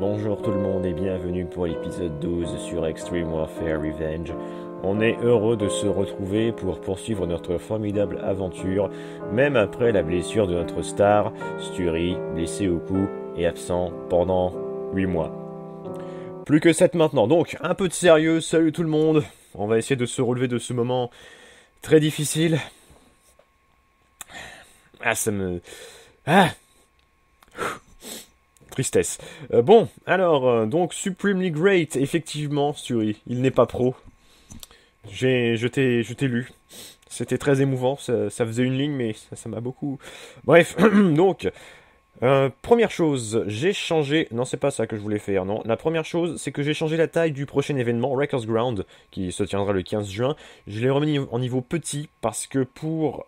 Bonjour tout le monde et bienvenue pour l'épisode 12 sur Extreme Warfare Revenge. On est heureux de se retrouver pour poursuivre notre formidable aventure, même après la blessure de notre star, Sturi, blessé au cou et absent pendant 8 mois. Plus que 7 maintenant, donc un peu de sérieux, salut tout le monde, on va essayer de se relever de ce moment très difficile. Ah, ça me... Ah Tristesse. Euh, bon, alors, euh, donc Supremely Great, effectivement, il n'est pas pro. J'ai, je t'ai, je lu. C'était très émouvant, ça, faisait une ligne, mais ça m'a beaucoup... Bref, donc, euh, première chose, j'ai changé... Non, c'est pas ça que je voulais faire, non. La première chose, c'est que j'ai changé la taille du prochain événement, Records Ground, qui se tiendra le 15 juin. Je l'ai remis en niveau petit, parce que pour...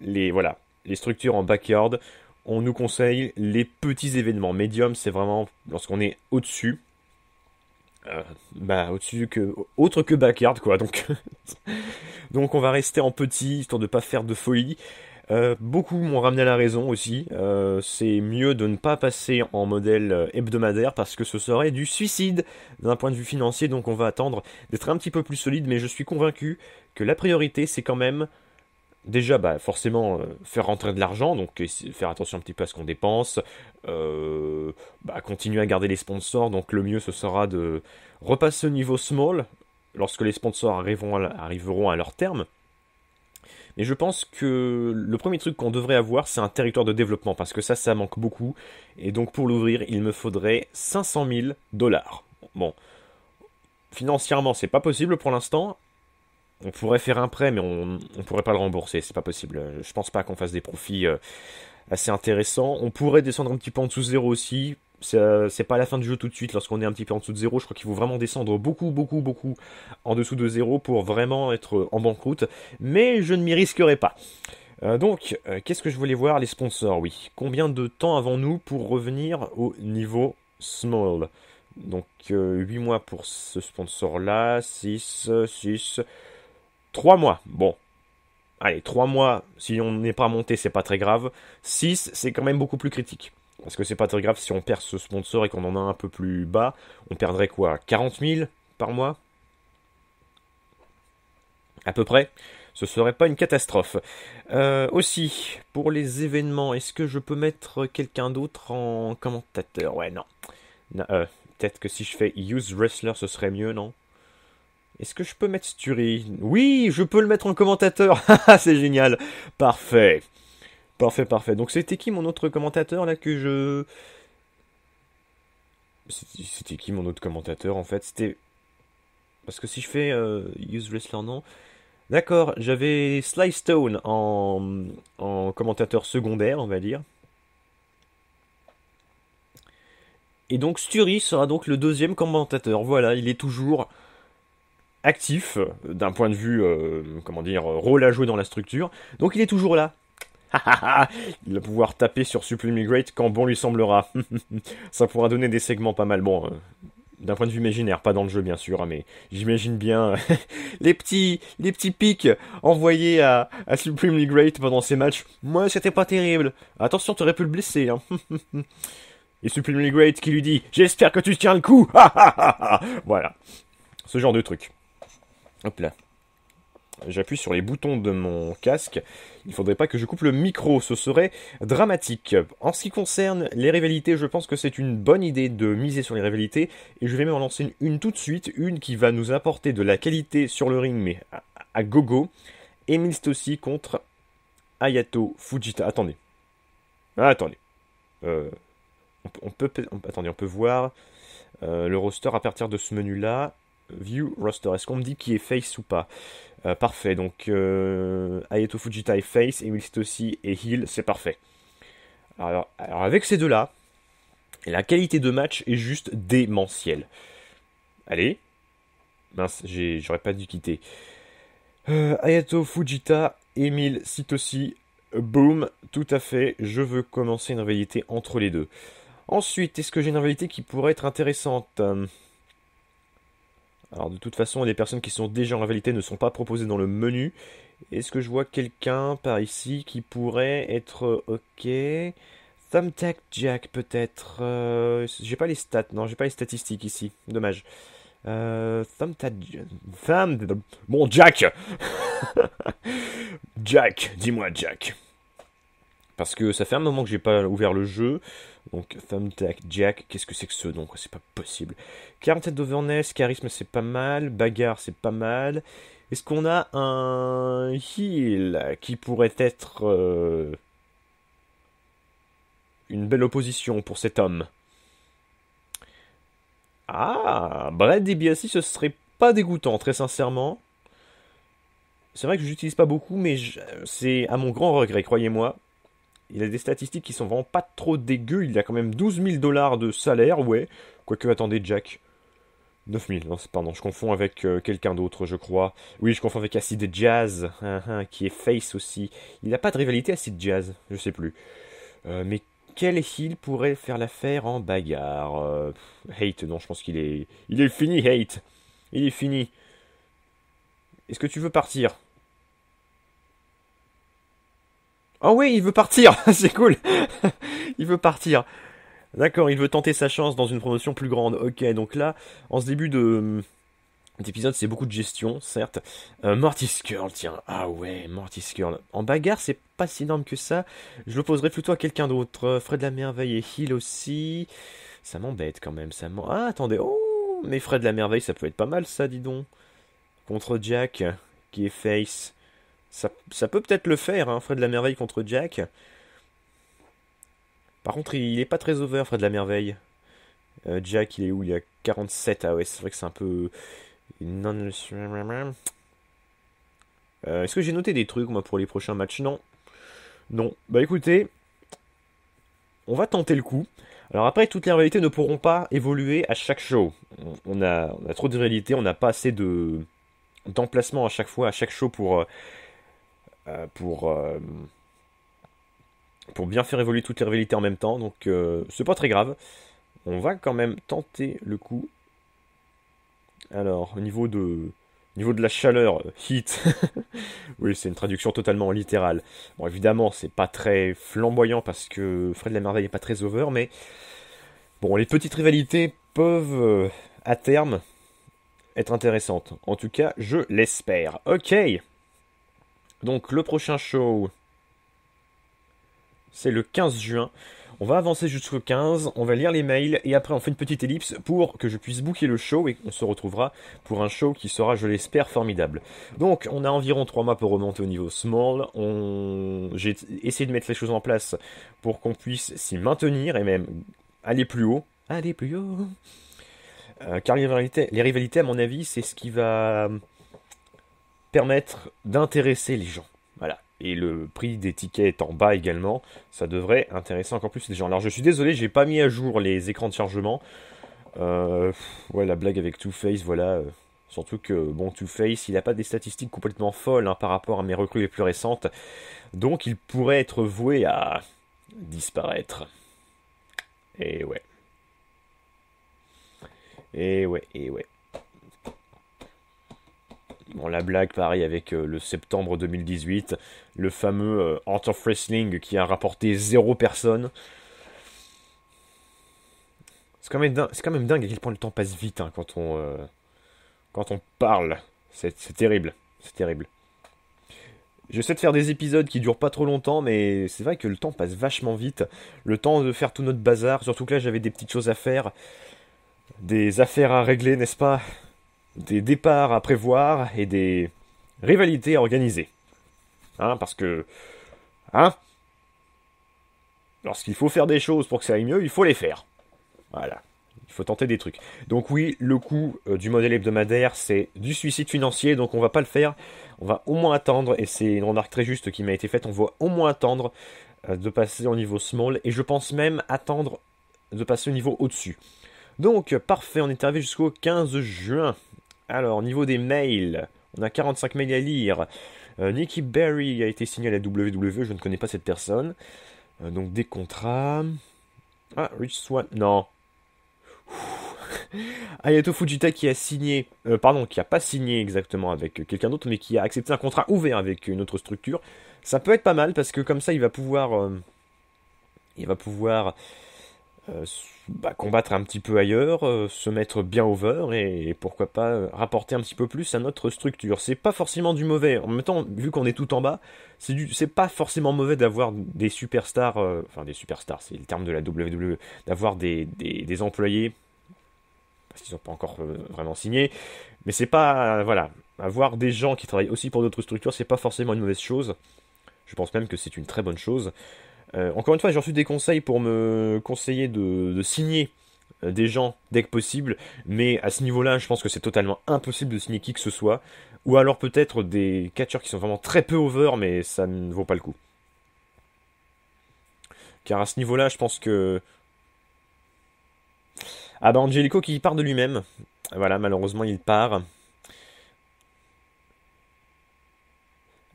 les, voilà, les structures en backyard, on nous conseille les petits événements. Medium, c'est vraiment lorsqu'on est au-dessus. Euh, bah, au-dessus que. Autre que backyard, quoi. Donc, donc on va rester en petit, histoire de pas faire de folie. Euh, beaucoup m'ont ramené à la raison aussi. Euh, c'est mieux de ne pas passer en modèle hebdomadaire parce que ce serait du suicide d'un point de vue financier. Donc on va attendre d'être un petit peu plus solide, mais je suis convaincu que la priorité c'est quand même déjà, bah, forcément, euh, faire rentrer de l'argent, donc euh, faire attention un petit peu à ce qu'on dépense, euh, bah, continuer à garder les sponsors, donc le mieux ce sera de repasser au niveau small lorsque les sponsors arriveront à, arriveront à leur terme. Mais je pense que le premier truc qu'on devrait avoir, c'est un territoire de développement, parce que ça, ça manque beaucoup. Et donc pour l'ouvrir, il me faudrait 500 000 dollars. Bon, financièrement, c'est pas possible pour l'instant, on pourrait faire un prêt, mais on ne pourrait pas le rembourser, c'est pas possible. Je pense pas qu'on fasse des profits euh, assez intéressants. On pourrait descendre un petit peu en dessous de zéro aussi. C'est pas la fin du jeu tout de suite. Lorsqu'on est un petit peu en dessous de zéro, je crois qu'il faut vraiment descendre beaucoup, beaucoup, beaucoup en dessous de zéro pour vraiment être en banqueroute. Mais je ne m'y risquerai pas. Euh, donc, euh, qu'est-ce que je voulais voir Les sponsors, oui. Combien de temps avons-nous pour revenir au niveau small Donc, 8 mois pour ce sponsor-là, 6, 6, 3 mois, bon. Allez, 3 mois, si on n'est pas monté, c'est pas très grave. 6, c'est quand même beaucoup plus critique. Parce que c'est pas très grave si on perd ce sponsor et qu'on en a un peu plus bas. On perdrait quoi 40 000 par mois À peu près ce serait pas une catastrophe. Euh, aussi, pour les événements, est-ce que je peux mettre quelqu'un d'autre en commentateur Ouais, non. Euh, peut-être que si je fais Use Wrestler, ce serait mieux, non est-ce que je peux mettre Sturry Oui, je peux le mettre en commentateur. Ah, ah, c'est génial. Parfait. Parfait, parfait. Donc c'était qui mon autre commentateur là que je... C'était qui mon autre commentateur en fait C'était... Parce que si je fais euh, Use Wrestler, non D'accord, j'avais Sly Stone en, commentateur secondaire, on va dire. Et donc Sturi sera donc le deuxième commentateur. Voilà, il est toujours actif euh, d'un point de vue, euh, comment dire, euh, rôle à jouer dans la structure. Donc il est toujours là. il va pouvoir taper sur Great quand bon lui semblera. Ça pourra donner des segments pas mal. Bon, d'un point de vue imaginaire, pas dans le jeu bien sûr, hein, mais j'imagine bien les petits, les petits pics envoyés à, Supremely Great pendant ces matchs. Moi, c'était pas terrible. Attention, t'aurais pu le blesser. Hein. Et Supremely Great qui lui dit J'espère que tu tiens le coup Voilà. Ce genre de truc. Hop là. J'appuie sur les boutons de mon casque. Il faudrait pas que je coupe le micro, ce serait dramatique. En ce qui concerne les rivalités, je pense que c'est une bonne idée de miser sur les rivalités. Et je vais même en lancer une, tout de suite, une qui va nous apporter de la qualité sur le ring, mais à, gogo. gogo. Emil Stossi contre Ayato Fujita. Attendez. Ah, euh, attendez. on, peut, on peut voir euh, le roster à partir de ce menu-là. View Roster. Est-ce qu'on me dit qui est face ou pas euh, Parfait, donc euh, Ayato Fujita est face, et aussi est heal, c'est parfait. Alors, alors avec ces deux-là, la qualité de match est juste démentielle. Allez, mince, j'aurais pas dû quitter. Euh, Ayato Fujita, Emile aussi boom, tout à fait, je veux commencer une rivalité entre les deux. Ensuite, est-ce que j'ai une rivalité qui pourrait être intéressante alors de toute façon, les personnes qui sont déjà en rivalité ne sont pas proposées dans le menu. Est-ce que je vois quelqu'un par ici qui pourrait être euh, ok Thumbtack Jack peut-être. Euh, j'ai pas les stats, non, j'ai pas les statistiques ici. Dommage. Euh, Thumbtack Thumb... Bon, Jack Jack, dis-moi Jack. Parce que ça fait un moment que j'ai pas ouvert le jeu. Donc Thumbtack Jack, qu'est-ce que c'est que ce nom C'est pas possible. Quarantaine d'overness, charisme c'est pas mal, bagarre c'est pas mal. Est-ce qu'on a un heal qui pourrait être euh, une belle opposition pour cet homme Ah, Brad DiBiase ce serait pas dégoûtant très sincèrement. C'est vrai que j'utilise pas beaucoup mais c'est à mon grand regret, croyez-moi il a des statistiques qui sont vraiment pas trop dégueu. Il a quand même 12 000 dollars de salaire, ouais. Quoique, attendez, Jack. 9 000, non, pardon, je confonds avec euh, quelqu'un d'autre, je crois. Oui, je confonds avec Acid Jazz, hein, hein, qui est Face aussi. Il n'a pas de rivalité Acid Jazz, je sais plus. Euh, mais quel heel pourrait faire l'affaire en bagarre euh, Hate, non, je pense qu'il est. Il est fini, Hate Il est fini Est-ce que tu veux partir Oh oui, il veut partir, c'est cool. il veut partir. D'accord, il veut tenter sa chance dans une promotion plus grande. Ok, donc là, en ce début de euh, d'épisode, c'est beaucoup de gestion, certes. Euh, Mortis Curl, tiens. Ah ouais, Mortis Curl. En bagarre, c'est pas si énorme que ça. Je l'opposerai plutôt à quelqu'un d'autre. Euh, Fred la Merveille et Hill aussi. Ça m'embête quand même, ça Ah, attendez. Oh, mais Fred la Merveille, ça peut être pas mal, ça, dis donc. Contre Jack, qui est face. Ça, peut peut-être le faire, hein, de la Merveille contre Jack. Par contre, il n'est pas très over, Fred la Merveille. Euh, Jack, il est où Il y a 47. Ah ouais, c'est vrai que c'est un peu. Non... Euh, est-ce que j'ai noté des trucs, moi, pour les prochains matchs Non. Non. Bah écoutez, on va tenter le coup. Alors après, toutes les réalités ne pourront pas évoluer à chaque show. On a, trop de réalités, on n'a pas assez de d'emplacement à chaque fois, à chaque show pour, euh, euh, pour, euh, pour bien faire évoluer toutes les rivalités en même temps. Donc euh, c'est pas très grave. On va quand même tenter le coup. Alors, au niveau de, niveau de la chaleur, heat. oui, c'est une traduction totalement littérale. Bon, évidemment, c'est pas très flamboyant parce que Fred la Merveille est pas très over, mais bon, les petites rivalités peuvent à terme être intéressantes. En tout cas, je l'espère. Ok, donc le prochain show, c'est le 15 juin. On va avancer jusqu'au 15, on va lire les mails et après on fait une petite ellipse pour que je puisse booker le show et on se retrouvera pour un show qui sera, je l'espère, formidable. Donc on a environ 3 mois pour remonter au niveau small. On... J'ai essayé de mettre les choses en place pour qu'on puisse s'y maintenir et même aller plus haut. Aller plus haut. Euh, car les rivalités, les rivalités, à mon avis, c'est ce qui va permettre d'intéresser les gens. Voilà. Et le prix des tickets est en bas également, ça devrait intéresser encore plus les gens. Alors je suis désolé, j'ai pas mis à jour les écrans de chargement. Euh, ouais, la blague avec Two Face, voilà. Euh, surtout que, bon, Two Face, il a pas des statistiques complètement folles hein, par rapport à mes recrues les plus récentes. Donc il pourrait être voué à disparaître. Et ouais. Et ouais, et ouais. Bon, la blague, pareil, avec euh, le septembre 2018, le fameux euh, Art of Wrestling qui a rapporté zéro personne. C'est quand, même dingue, à quel point le temps passe vite hein, quand, on, euh, quand on parle. C'est, terrible. C'est terrible. J'essaie de faire des épisodes qui durent pas trop longtemps, mais c'est vrai que le temps passe vachement vite. Le temps de faire tout notre bazar, surtout que là j'avais des petites choses à faire, des affaires à régler, n'est-ce pas des départs à prévoir et des rivalités à organiser. Hein, parce que, hein, lorsqu'il faut faire des choses pour que ça aille mieux, il faut les faire. Voilà. Il faut tenter des trucs. Donc oui, le coût euh, du modèle hebdomadaire, c'est du suicide financier, donc on va pas le faire. On va au moins attendre, et c'est une remarque très juste qui m'a été faite, on va au moins attendre euh, de passer au niveau small, et je pense même attendre de passer au niveau au-dessus. Donc, parfait, on est arrivé jusqu'au 15 juin. Alors, niveau des mails, on a 45 mails à lire. Euh, Nikki Berry a été signé à la WWE, je ne connais pas cette personne. Euh, donc des contrats. Ah, Rich Swan, non. Ayato Fujita qui a signé, euh, pardon, qui a pas signé exactement avec quelqu'un d'autre, mais qui a accepté un contrat ouvert avec une autre structure. Ça peut être pas mal parce que comme ça, il va pouvoir, il va pouvoir euh, bah, combattre un petit peu ailleurs, euh, se mettre bien over et, pourquoi pas euh, rapporter un petit peu plus à notre structure. C'est pas forcément du mauvais. En même temps, vu qu'on est tout en bas, c'est pas forcément mauvais d'avoir des superstars, enfin des superstars, c'est le terme de la WWE, d'avoir des, employés parce qu'ils ont pas encore vraiment signé. Mais c'est pas voilà, avoir des gens qui travaillent aussi pour d'autres structures, c'est pas forcément une mauvaise chose. Je pense même que c'est une très bonne chose. Euh, encore une fois, j'ai reçu des conseils pour me conseiller de, signer euh, des gens dès que possible, mais à ce niveau-là, je pense que c'est totalement impossible de signer qui que ce soit, ou alors peut-être des catcheurs qui sont vraiment très peu over, mais ça ne vaut pas le coup. Car à ce niveau-là, je pense que... Ah bah Angelico qui part de lui-même. Voilà, malheureusement, il part.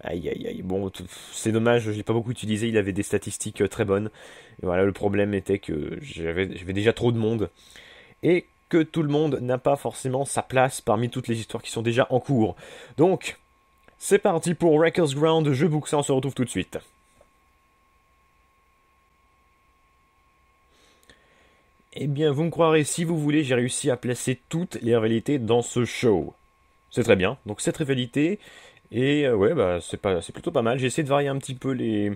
Aïe aïe aïe. Bon, c'est dommage, je l'ai pas beaucoup utilisé. Il avait des statistiques euh, très bonnes. voilà, le problème était que j'avais déjà trop de monde. Et que tout le monde n'a pas forcément sa place parmi toutes les histoires qui sont déjà en cours. Donc, c'est parti pour Wreckers Ground. Je boucle ça, on se retrouve tout de suite. Eh bien, vous me croirez si vous voulez, j'ai réussi à placer toutes les rivalités dans ce show. C'est très bien. Donc cette rivalité, et euh, ouais, bah, c'est, pas, c'est plutôt pas mal. J'ai essayé de varier un petit peu les,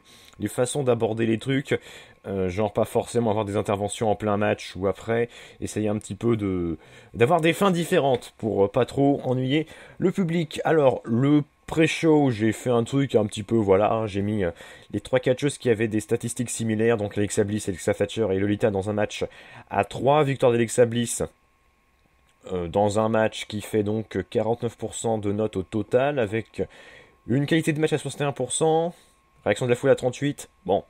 façons d'aborder les trucs. Euh, genre pas forcément avoir des interventions en plein match ou après. Essayer un petit peu de, d'avoir des fins différentes pour euh, pas trop ennuyer le public. Alors, le pré-show, j'ai fait un truc un petit peu, voilà, hein, j'ai mis les trois catcheuses qui avaient des statistiques similaires, donc Alexa Bliss, Alexa Thatcher et Lolita dans un match à 3, victoire d'Alexa Bliss, euh, dans un match qui fait donc 49% de notes au total, avec une qualité de match à 61%, réaction de la foule à 38%. Bon,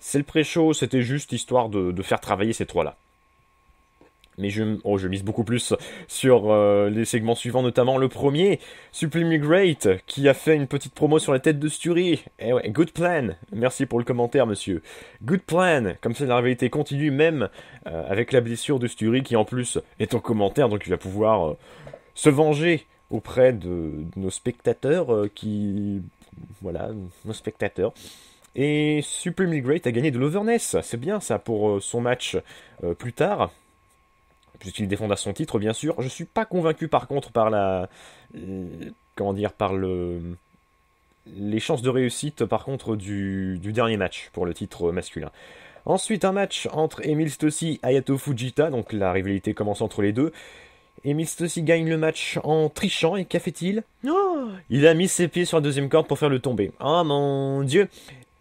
c'est le pré-show, c'était juste histoire de, de faire travailler ces trois-là mais oh, je, mise beaucoup plus sur euh, les segments suivants, notamment le premier, Supreme Great, qui a fait une petite promo sur la tête de Sturie. Eh ouais, good plan. Merci pour le commentaire, monsieur. Good plan. Comme ça, la été continue, même euh, avec la blessure de Sturi, qui en plus est en commentaire, donc il va pouvoir euh, se venger auprès de, nos spectateurs qui. Voilà, nos spectateurs. Et Supreme Great a gagné de l'Overness, c'est bien ça pour son match plus tard, puisqu'il défendra son titre, bien sûr. Je suis pas convaincu par contre par la. Euh, comment dire Par le. Les chances de réussite, par contre, du, du dernier match pour le titre masculin. Ensuite, un match entre Emil Stossi et Ayato Fujita, donc la rivalité commence entre les deux. Emil Stossi gagne le match en trichant, et qu'a fait-il oh Il a mis ses pieds sur la deuxième corde pour faire le tomber. oh, mon dieu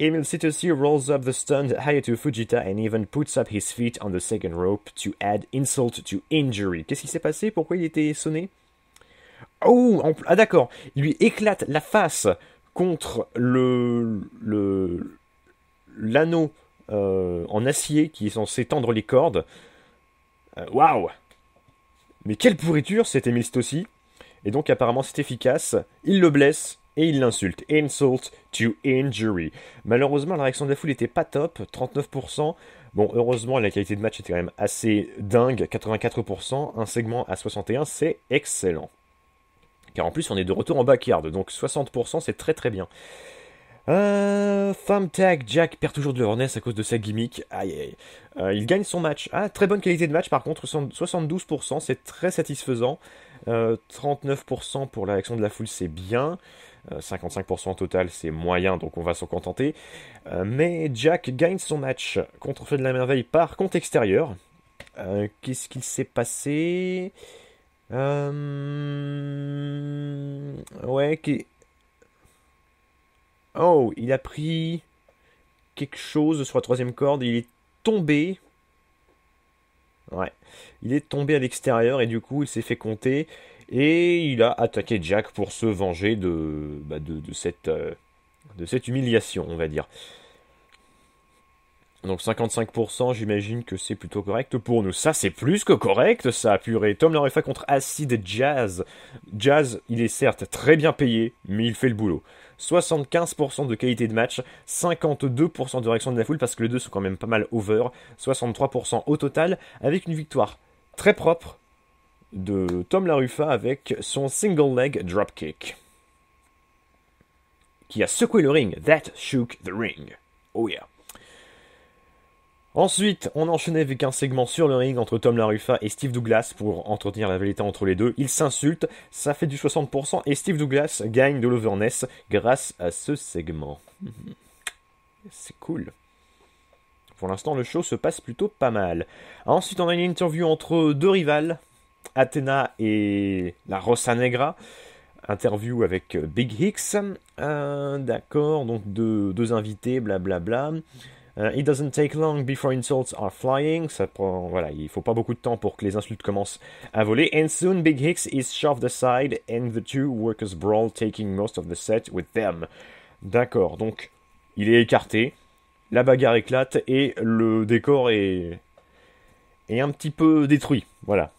Emil Sitosi rolls up the stunned Hayato Fujita and even puts up his feet on the second rope to add insult to injury. Qu'est-ce qui s'est passé Pourquoi il était sonné Oh Ah d'accord, il lui éclate la face contre le le l'anneau euh, en acier qui est censé tendre les cordes. Euh, waouh wow. Mais quelle pourriture cet Emil Sitosi Et donc apparemment c'est efficace, il le blesse, et il l'insulte. Insult to injury. Malheureusement, la réaction de la foule n'était pas top, 39%. Bon, heureusement, la qualité de match était quand même assez dingue, 84%. Un segment à 61, c'est excellent. Car en plus, on est de retour en backyard, donc 60%, c'est très très bien. Euh, Thumbtack Jack perd toujours de l'orness à cause de sa gimmick. Aïe, aïe. Euh, il gagne son match. Ah, très bonne qualité de match par contre, 72%, c'est très satisfaisant. 39% euh, pour la réaction de la foule, c'est bien. 55% euh, en total, c'est moyen, donc on va s'en contenter. Euh, mais Jack gagne son match contre Feu de la Merveille par compte extérieur. Euh, qu'est-ce qu'il s'est passé Ouais, Oh, il a pris quelque chose sur la troisième corde, il est tombé. Ouais, il est tombé à l'extérieur et du coup il s'est fait compter. Et il a attaqué Jack pour se venger de, bah, de, cette, euh, de cette humiliation, on va dire. Donc 55%, j'imagine que c'est plutôt correct pour nous. Ça, c'est plus que correct, ça, puré Tom fait contre Acid Jazz. Jazz, il est certes très bien payé, mais il fait le boulot. 75% de qualité de match, 52% de réaction de la foule, parce que les deux sont quand même pas mal over. 63% au total, avec une victoire très propre de Tom LaRuffa avec son single leg dropkick qui a secoué le ring. That shook the ring. Oh yeah. Ensuite, on enchaînait avec un segment sur le ring entre Tom LaRuffa et Steve Douglas pour entretenir la vérité entre les deux. Ils s'insultent, ça fait du 60% et Steve Douglas gagne de l'overness grâce à ce segment. C'est cool. Pour l'instant, le show se passe plutôt pas mal. Ensuite, on a une interview entre deux rivales athena et la Rosa Negra. Interview avec euh, Big Hicks. Euh, d'accord, donc deux, deux invités, blablabla. Euh, it doesn't take long before insults are flying. Ça prend, voilà, il faut pas beaucoup de temps pour que les insultes commencent à voler. And soon Big Hicks is shoved aside and the two workers brawl, taking most of the set with them. D'accord, donc il est écarté, la bagarre éclate et le décor est, est un petit peu détruit. Voilà.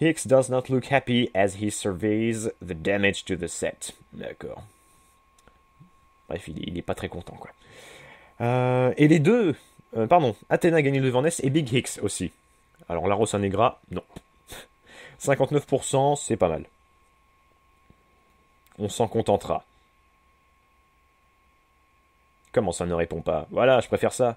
Hicks does not look happy as he surveys the damage to the set. D'accord. Bref, il, n'est pas très content, quoi. Euh, et les deux, euh, pardon, Athena gagne devant Ness et Big Hicks aussi. Alors, la Rosa Negra, non. 59%, c'est pas mal. On s'en contentera. Comment ça ne répond pas Voilà, je préfère ça.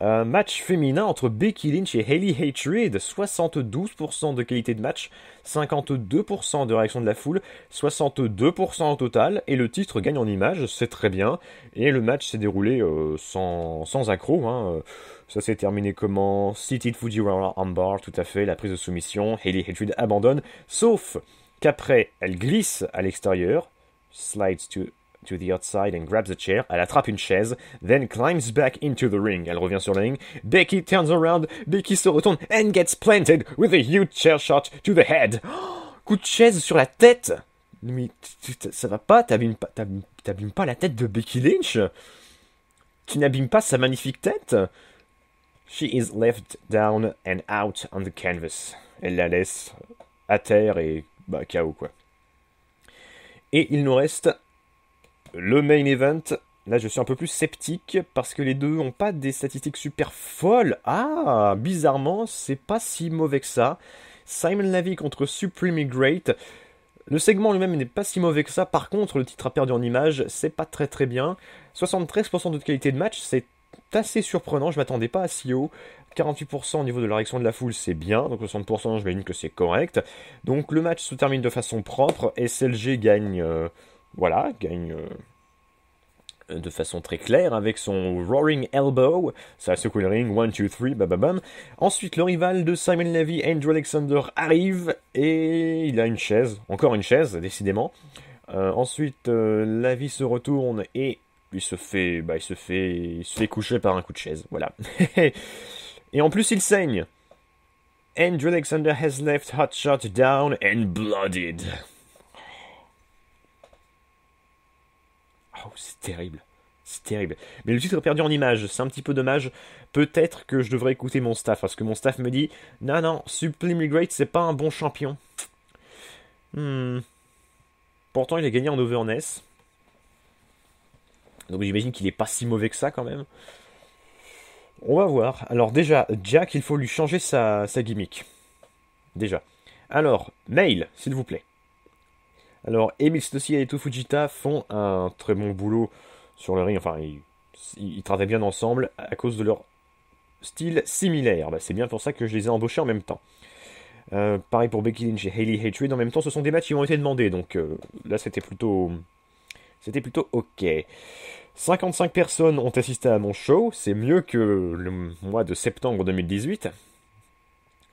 Euh, match féminin entre Becky Lynch et Hayley Hatred. 72% de qualité de match, 52% de réaction de la foule, 62% au total. Et le titre gagne en image, c'est très bien. Et le match s'est déroulé euh, sans, sans accro. Hein. Ça s'est terminé comment City de Fujiwara Ambar, tout à fait. La prise de soumission. Hayley Hatred abandonne. Sauf qu'après, elle glisse à l'extérieur. Slides to to the outside and grabs a chair. Elle attrape une chaise, then climbs back into the ring. Elle revient sur la ring, Becky turns around. Becky se retourne and gets planted with a huge chair shot to the head. coup de chaise sur la tête. Mais ça va pas, t'abîmes pas, pas la tête de Becky Lynch. Tu n'abîmes pas sa magnifique tête. She is left down and out on the canvas. Elle la laisse à terre et bah KO quoi. Et il nous reste le main event, là je suis un peu plus sceptique parce que les deux n'ont pas des statistiques super folles. Ah, bizarrement, c'est pas si mauvais que ça. Simon Navi contre Supreme Great. Le segment lui-même n'est pas si mauvais que ça, par contre le titre a perdu en image, c'est pas très très bien. 73% de qualité de match, c'est assez surprenant, je m'attendais pas à si haut. 48% au niveau de la réaction de la foule, c'est bien, donc 60% je m'imagine que c'est correct. Donc le match se termine de façon propre, SLG gagne... Euh, voilà, gagne euh, de façon très claire avec son Roaring Elbow, ça secoue le ring, 1, 2, 3, bababam. Ensuite, le rival de Simon Levy, Andrew Alexander, arrive et il a une chaise, encore une chaise, décidément. Euh, ensuite, euh, se retourne et il se fait, bah, il se fait, il se fait coucher par un coup de chaise, voilà. et en plus, il saigne. Andrew Alexander has left Hotshot down and blooded c'est terrible. C'est terrible. Mais le titre est perdu en images, c'est un petit peu dommage. Peut-être que je devrais écouter mon staff, parce que mon staff me dit Non, non, Sublimely Great, c'est pas un bon champion. Hmm. Pourtant, il a gagné en Overness. Donc j'imagine qu'il est pas si mauvais que ça quand même. On va voir. Alors déjà, Jack, il faut lui changer sa gimmick. Déjà. Alors, mail, s'il vous plaît. Alors, Emil Stossi et Eto Fujita font un très bon boulot sur le ring. Enfin, ils, ils, travaillent bien ensemble à cause de leur style similaire. Bah, c'est bien pour ça que je les ai embauchés en même temps. Euh, pareil pour Becky Lynch et Hayley Hatred. En même temps, ce sont des matchs qui ont été demandés. Donc euh, là, c'était plutôt. C'était plutôt ok. 55 personnes ont assisté à mon show. C'est mieux que le mois de septembre 2018.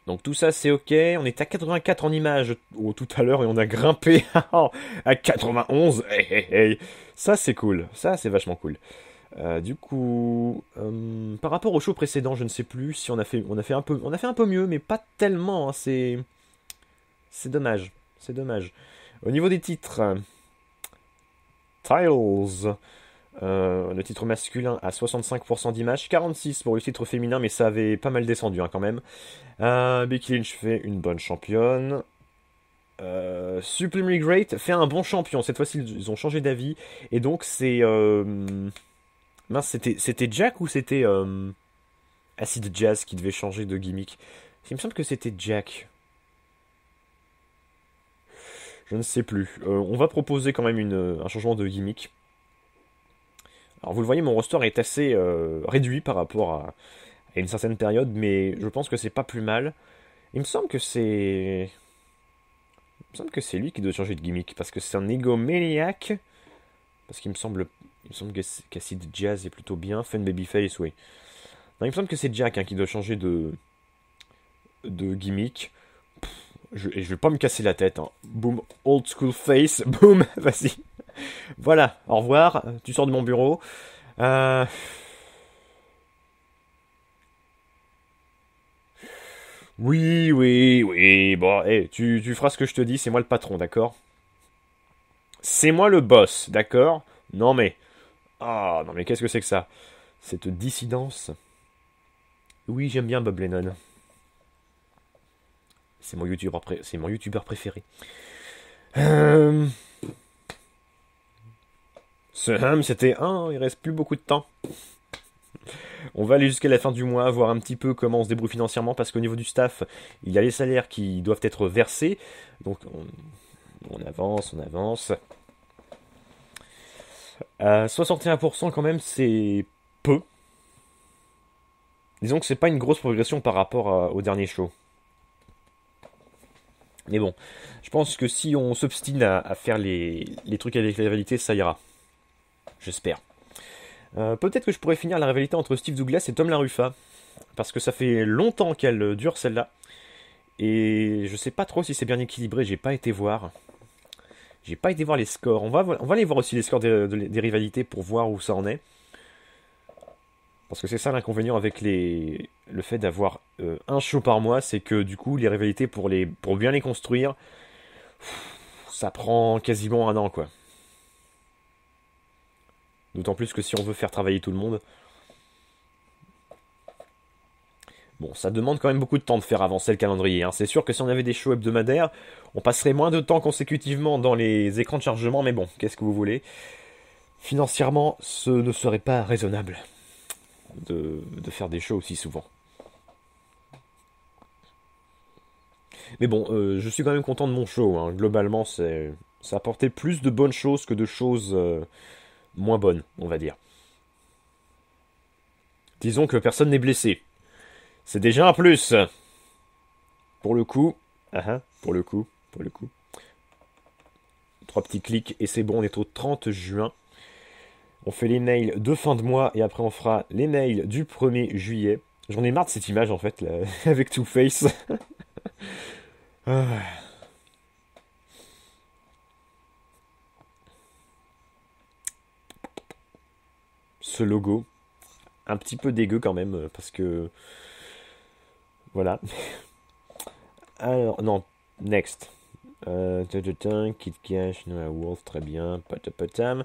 Donc tout ça c'est ok. On est à 84 en images oh, tout à l'heure et on a grimpé à 91. Ça c'est cool. Ça c'est vachement cool. Euh, du coup, euh, par rapport au show précédent, je ne sais plus si on a fait, on a fait un peu, on a fait un peu mieux, mais pas tellement. Hein. c'est, c'est dommage, c'est dommage. Au niveau des titres, Tiles, euh, le titre masculin à 65% d'image, 46% pour le titre féminin, mais ça avait pas mal descendu hein, quand même. Euh, Lynch fait une bonne championne. Euh, Great fait un bon champion. Cette fois-ci, ils ont changé d'avis. Et donc, c'est. Euh, mince, c'était, c'était Jack ou c'était euh, Acid Jazz qui devait changer de gimmick Il me semble que c'était Jack. Je ne sais plus. on va proposer quand même un changement de gimmick. Alors vous le voyez, mon roster est assez euh, réduit par rapport à, une certaine période, mais je pense que c'est pas plus mal. Il me semble que c'est. Il me semble que c'est lui qui doit changer de gimmick, parce que c'est un égomaniac. Parce qu'il me semble. Il semble que Jazz est plutôt bien. Fun Babyface, oui. Non, il me semble que c'est Jack hein, qui doit changer de. de gimmick. je, et je vais pas me casser la tête. Hein. Boom, old school face. Boom, vas-y voilà, au revoir, tu sors de mon bureau. Euh, oui, oui, oui, bon, eh, tu, tu feras ce que je te dis, c'est moi le patron, d'accord C'est moi le boss, d'accord Non mais... Ah, non mais qu'est-ce que c'est que ça Cette dissidence. Oui, j'aime bien Bob Lennon. C'est mon youtubeur YouTuber préféré. Euh, ce hum, c'était un, oh, il reste plus beaucoup de temps. On va aller jusqu'à la fin du mois, voir un petit peu comment on se débrouille financièrement, parce qu'au niveau du staff, il y a les salaires qui doivent être versés. Donc on, on avance, on avance. 61% quand même, c'est peu. Disons que c'est pas une grosse progression par rapport au dernier show. Mais bon, je pense que si on s'obstine à, faire les, les trucs avec la réalité, ça ira. J'espère. Euh, peut-être que je pourrais finir la rivalité entre Steve Douglas et Tom LaRufa Parce que ça fait longtemps qu'elle dure celle-là. Et je sais pas trop si c'est bien équilibré, j'ai pas été voir. J'ai pas été voir les scores. On va, on va aller voir aussi les scores des, rivalités pour voir où ça en est. Parce que c'est ça l'inconvénient avec les... le fait d'avoir euh, un show par mois, c'est que du coup, les rivalités, pour, les... pour bien les construire, ça prend quasiment un an, quoi. D'autant plus que si on veut faire travailler tout le monde. Bon, ça demande quand même beaucoup de temps de faire avancer le calendrier. Hein. C'est sûr que si on avait des shows hebdomadaires, on passerait moins de temps consécutivement dans les écrans de chargement, mais bon, qu'est-ce que vous voulez Financièrement, ce ne serait pas raisonnable de, faire des shows aussi souvent. Mais bon, euh, je suis quand même content de mon show. Hein. Globalement, ça apportait plus de bonnes choses que de choses euh, moins bonne, on va dire. Disons que personne n'est blessé. C'est déjà un plus. Pour le coup. Ah, hein, pour le coup. Pour le coup. Trois petits clics et c'est bon, on est au 30 juin. On fait les mails de fin de mois et après on fera les mails du 1er juillet. J'en ai marre de cette image en fait, avec Two Face. Ah. ce logo. Un petit peu dégueu quand même, euh, parce que. Voilà. Alors, non, next. Euh, Kit Cash, Noah Wolf, très bien, Potam.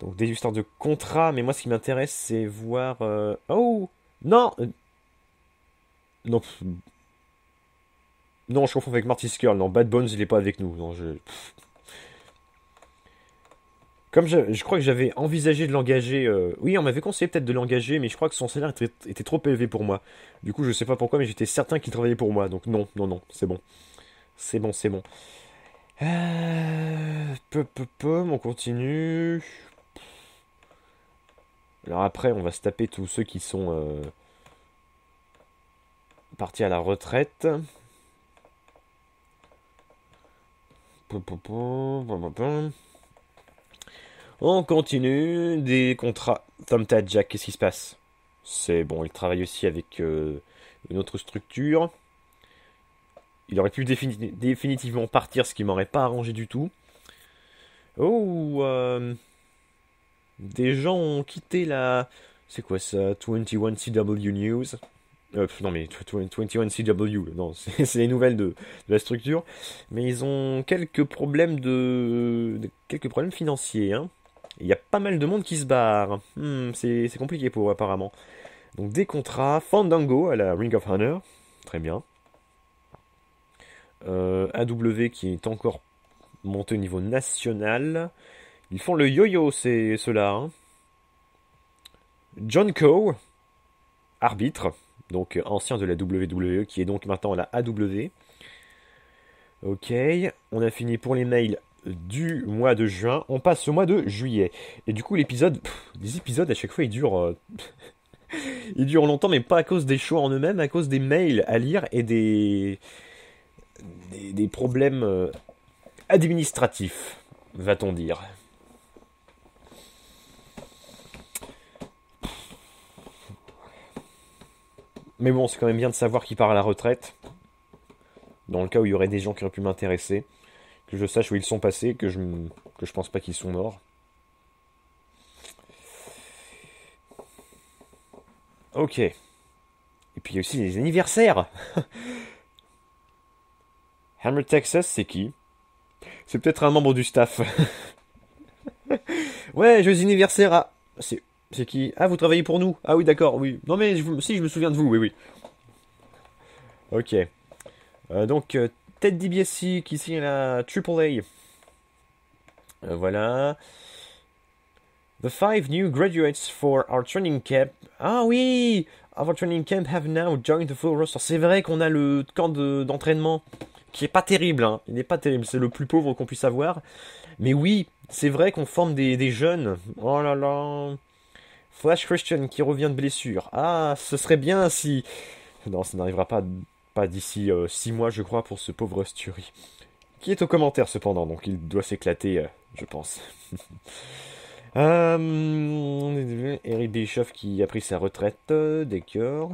Donc des histoires de contrat, mais moi ce qui m'intéresse c'est voir. Euh, oh Non euh, Non. Non, je confonds avec Marty Skirl. Non, Bad Bones il est pas avec nous. Non, je. Comme je, crois que j'avais envisagé de l'engager, euh, oui, on m'avait conseillé peut-être de l'engager, mais je crois que son salaire était, trop élevé pour moi. Du coup, je sais pas pourquoi, mais j'étais certain qu'il travaillait pour moi. Donc non, non, non, c'est bon, c'est bon, c'est bon. Euh, peu, peu, peu, on continue. Alors après, on va se taper tous ceux qui sont euh, partis à la retraite. Peu, peu, peu, on continue, des contrats. Thumbtack Jack, qu'est-ce qui se passe C'est bon, il travaille aussi avec euh, une autre structure. Il aurait pu définitivement partir, ce qui m'aurait pas arrangé du tout. Oh, euh, des gens ont quitté la. C'est quoi ça 21 CW News euh, non mais 21 CW, non, c'est les nouvelles de, la structure, mais ils ont quelques problèmes quelques problèmes financiers. Hein. Il y a pas mal de monde qui se barre. Hmm, c'est compliqué pour apparemment. Donc des contrats. Fandango à la Ring of Honor. Très bien. Euh, AW qui est encore monté au niveau national. Ils font le yo-yo, c'est cela. Hein. John Coe, arbitre, donc ancien de la WWE, qui est donc maintenant à la AW. Ok, on a fini pour les mails du mois de juin, on passe au mois de juillet. Et du coup, l'épisode, les épisodes à chaque fois, ils durent, euh, ils durent longtemps, mais pas à cause des choix en eux-mêmes, à cause des mails à lire et des, des, problèmes euh, administratifs, va-t-on dire. Mais bon, c'est quand même bien de savoir qui part à la retraite. Dans le cas où il y aurait des gens qui auraient pu m'intéresser que je sache où ils sont passés, que je, que je pense pas qu'ils sont morts. Ok. Et puis il y a aussi les anniversaires. Hammer Texas, c'est qui C'est peut-être un membre du staff. ouais, je joyeux anniversaire à... Ah, c'est, qui Ah, vous travaillez pour nous Ah oui, d'accord, oui. Non mais si, je me souviens de vous, oui, oui. Ok. Euh, donc, euh, Ted DiBiase qui signe la AAA. Euh, voilà. The five new graduates for our training camp. Ah oui Our training camp have now joined the full roster. C'est vrai qu'on a le camp d'entraînement qui est pas terrible. Hein. Il n'est pas terrible. C'est le plus pauvre qu'on puisse avoir. Mais oui, c'est vrai qu'on forme des, des jeunes. Oh là là. Flash Christian qui revient de blessure. Ah, ce serait bien si. Non, ça n'arrivera pas d'ici euh, six mois, je crois, pour ce pauvre Sturi. Qui est au commentaire cependant, donc il doit s'éclater, euh, je pense. Euh, Eric Bischoff qui a pris sa retraite, euh, des cœurs,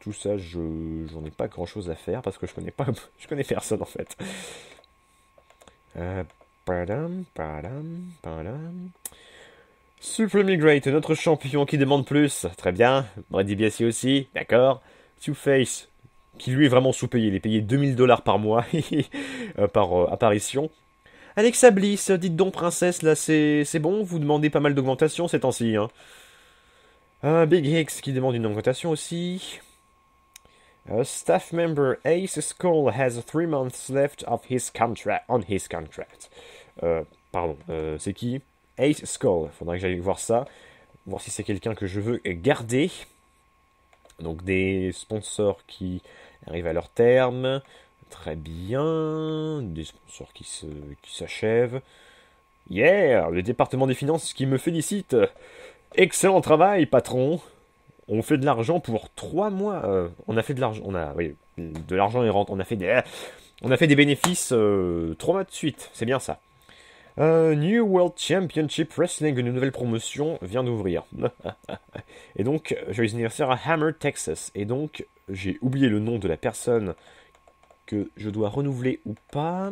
Tout ça, je j'en ai pas grand chose à faire parce que je connais pas, je connais personne en fait. Euh, Supreme Great, notre champion qui demande plus. Très bien. Brady Biasi aussi. D'accord. Two-Face, qui lui est vraiment sous-payé. Il est payé 2000 dollars par mois euh, par euh, apparition. Alexa Bliss, dites donc, princesse, là c'est bon. Vous demandez pas mal d'augmentation ces temps-ci. Hein. Euh, Big x qui demande une augmentation aussi. staff member Ace Skull has three months left of his contract on his contract. pardon, c'est qui Eight Skull. Faudrait que j'aille voir ça. Voir si c'est quelqu'un que je veux garder. Donc des sponsors qui arrivent à leur terme. Très bien. Des sponsors qui, se, qui s'achèvent. Yeah Le département des finances qui me félicite. Excellent travail, patron. On fait de l'argent pour trois mois. Euh, on a fait de l'argent. On a de l'argent et rente. On a fait des, on a fait des bénéfices euh, trois mois de suite. C'est bien ça. Euh, New World Championship Wrestling, une nouvelle promotion, vient d'ouvrir. et donc, joyeux anniversaire à Hammer, Texas. Et donc, j'ai oublié le nom de la personne que je dois renouveler ou pas.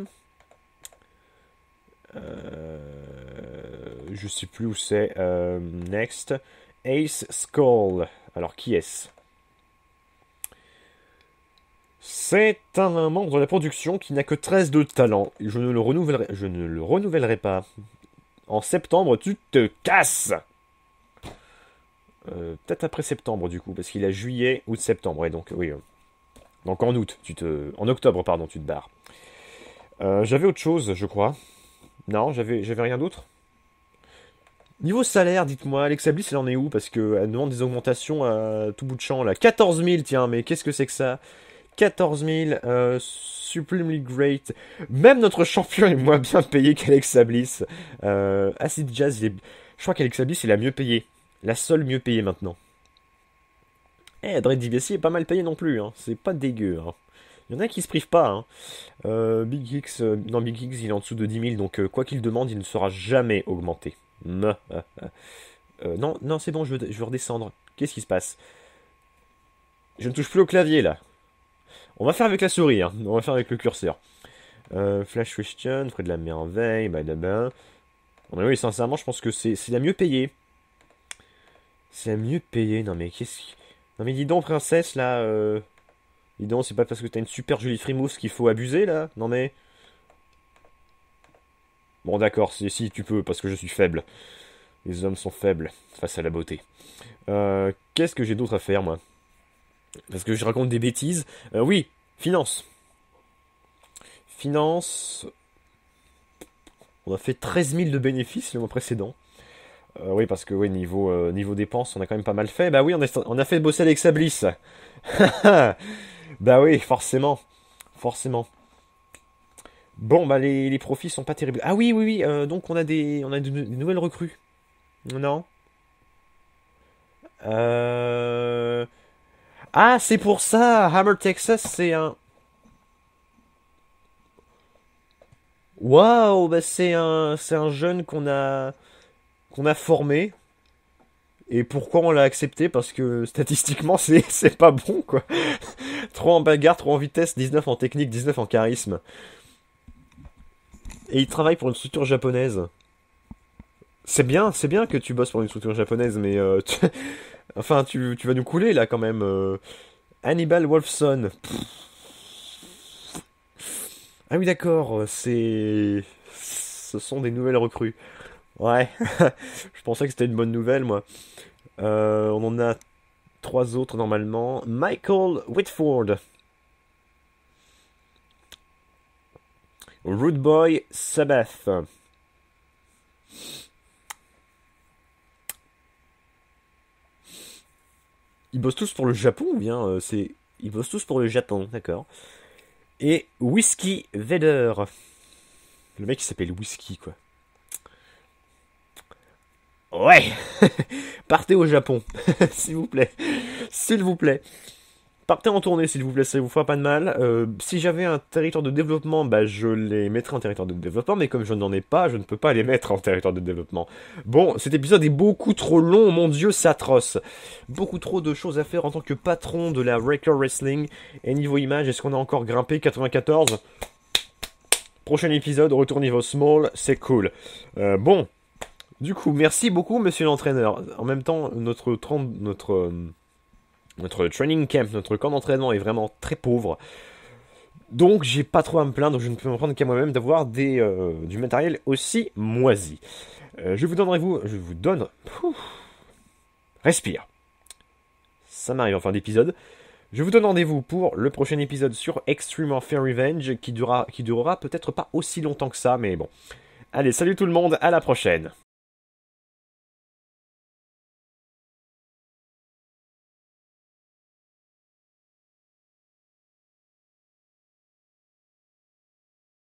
Euh, je sais plus où c'est. Euh, next. Ace Skull. Alors, qui est-ce c'est un membre de la production qui n'a que 13 de talent. Je ne le renouvellerai, je ne le pas. En septembre, tu te casses euh, Peut-être après septembre, du coup, parce qu'il a juillet, août, septembre. Et donc, oui. Euh, donc en août, tu te. En octobre, pardon, tu te barres. Euh, j'avais autre chose, je crois. Non, j'avais, j'avais rien d'autre. Niveau salaire, dites-moi, Alexa Bliss, elle en est où Parce qu'elle demande des augmentations à tout bout de champ, là. 14 000, tiens, mais qu'est-ce que c'est que ça 14 000. Euh, supremely great. Même notre champion est moins bien payé qu'Alex Bliss. Euh, Acid Jazz, je crois qu'Alex est la mieux payée. La seule mieux payée maintenant. Eh, Dredd DBC est pas mal payé non plus. Hein. C'est pas dégueu. Hein. Il y en a qui se privent pas. Hein. Euh, Big X, euh, non, Big X, il est en dessous de 10 000, donc quoi qu'il demande, il ne sera jamais augmenté. non, non, c'est bon, je veux, je veux redescendre. Qu'est-ce qui se passe Je ne touche plus au clavier là. On va faire avec la souris, hein. on va faire avec le curseur. Euh, flash Christian, près de la merveille, badabin. Mais oui, sincèrement, je pense que c'est la mieux payée. C'est la mieux payée. Non mais qu'est-ce Non mais dis donc, princesse, là... Euh... Dis donc, c'est pas parce que t'as une super jolie frimousse qu'il faut abuser, là Non mais... Bon d'accord, si, si tu peux, parce que je suis faible. Les hommes sont faibles face à la beauté. Euh, qu'est-ce que j'ai d'autre à faire, moi parce que je raconte des bêtises. Euh, oui, finance. Finance. On a fait 13 000 de bénéfices le mois précédent. Euh, oui, parce que oui, niveau, euh, niveau dépenses, on a quand même pas mal fait. Bah oui, on a, fait bosser avec Sablis. bah oui, forcément. Forcément. Bon, bah les, les profits sont pas terribles. Ah oui, oui, oui, donc on a des, on a nouvelles recrues. Non euh, ah, c'est pour ça! Hammer Texas, c'est un. Waouh! Bah c'est un, c'est un jeune qu'on a, qu'on a formé. Et pourquoi on l'a accepté Parce que statistiquement, c'est, c'est pas bon, quoi. 3 en bagarre, 3 en vitesse, 19 en technique, 19 en charisme. Et il travaille pour une structure japonaise. C'est bien, c'est bien que tu bosses pour une structure japonaise, mais euh, enfin, tu, vas nous couler là quand même. Euh. Hannibal Wolfson. Ah oui, d'accord, c'est. Ce sont des nouvelles recrues. Ouais, je pensais que c'était une bonne nouvelle, moi. Euh, on en a trois autres normalement. Michael Whitford. Rude Boy Sabbath. Ils bossent tous pour le Japon ou bien euh, c'est. Ils bossent tous pour le Japon, d'accord. Et Whisky Vader. Le mec il s'appelle Whisky, quoi. Ouais Partez au Japon, s'il vous plaît. S'il vous plaît. Partez en tournée, s'il vous plaît, ça vous fera pas de mal. Euh, si j'avais un territoire de développement, bah, je les mettrais en territoire de développement, mais comme je n'en ai pas, je ne peux pas les mettre en territoire de développement. Bon, cet épisode est beaucoup trop long, mon dieu, c'est atroce. Beaucoup trop de choses à faire en tant que patron de la Wrecker Wrestling. Et niveau image, est-ce qu'on a encore grimpé 94 Prochain épisode, retour niveau small, c'est cool. Euh, bon, du coup, merci beaucoup, monsieur l'entraîneur. En même temps, notre... notre euh, notre training camp, notre camp d'entraînement est vraiment très pauvre. Donc j'ai pas trop à me plaindre, je ne peux m'en prendre qu'à moi-même d'avoir euh, du matériel aussi moisi. Euh, je vous donnerai vous, je vous donne. Pouf, respire. Ça m'arrive en fin d'épisode. Je vous donne rendez-vous pour le prochain épisode sur Extreme Warfare Revenge qui durera peut-être pas aussi longtemps que ça, mais bon. Allez, salut tout le monde, à la prochaine.